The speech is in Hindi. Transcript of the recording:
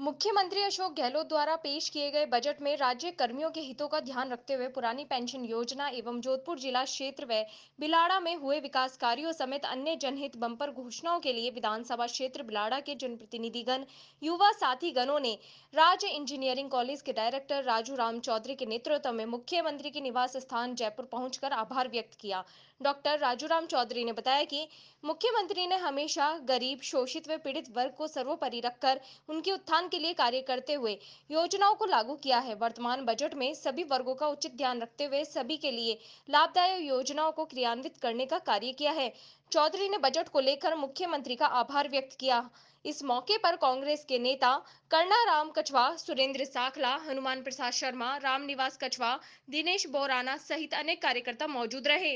मुख्यमंत्री अशोक गहलोत द्वारा पेश किए गए बजट में राज्य कर्मियों के हितों का ध्यान रखते हुए पुरानी पेंशन योजना एवं जोधपुर जिला क्षेत्र व बिलाड़ा में हुए विकास कार्यों समेत अन्य जनहित बम्पर घोषणाओं के लिए विधानसभा क्षेत्र बिलाड़ा के जनप्रतिनिधिगण युवा गणों ने राज्य इंजीनियरिंग कॉलेज के डायरेक्टर राजू राम चौधरी के नेतृत्व में मुख्यमंत्री के निवास स्थान जयपुर पहुंचकर आभार व्यक्त किया डॉक्टर राजू राम चौधरी ने बताया कि मुख्यमंत्री ने हमेशा गरीब शोषित व पीड़ित वर्ग को सर्वोपरि रखकर उनके उत्थान कल्याण के लिए कार्य करते हुए योजनाओं को लागू किया है वर्तमान बजट में सभी वर्गो का उचित ध्यान रखते हुए सभी के लिए लाभदायक योजनाओं को क्रियान्वित करने का कार्य किया है चौधरी ने बजट को लेकर मुख्यमंत्री का आभार व्यक्त किया इस मौके पर कांग्रेस के नेता कर्णा राम कछवा सुरेंद्र साखला हनुमान प्रसाद शर्मा रामनिवास कछवा दिनेश बोराना सहित अनेक कार्यकर्ता मौजूद रहे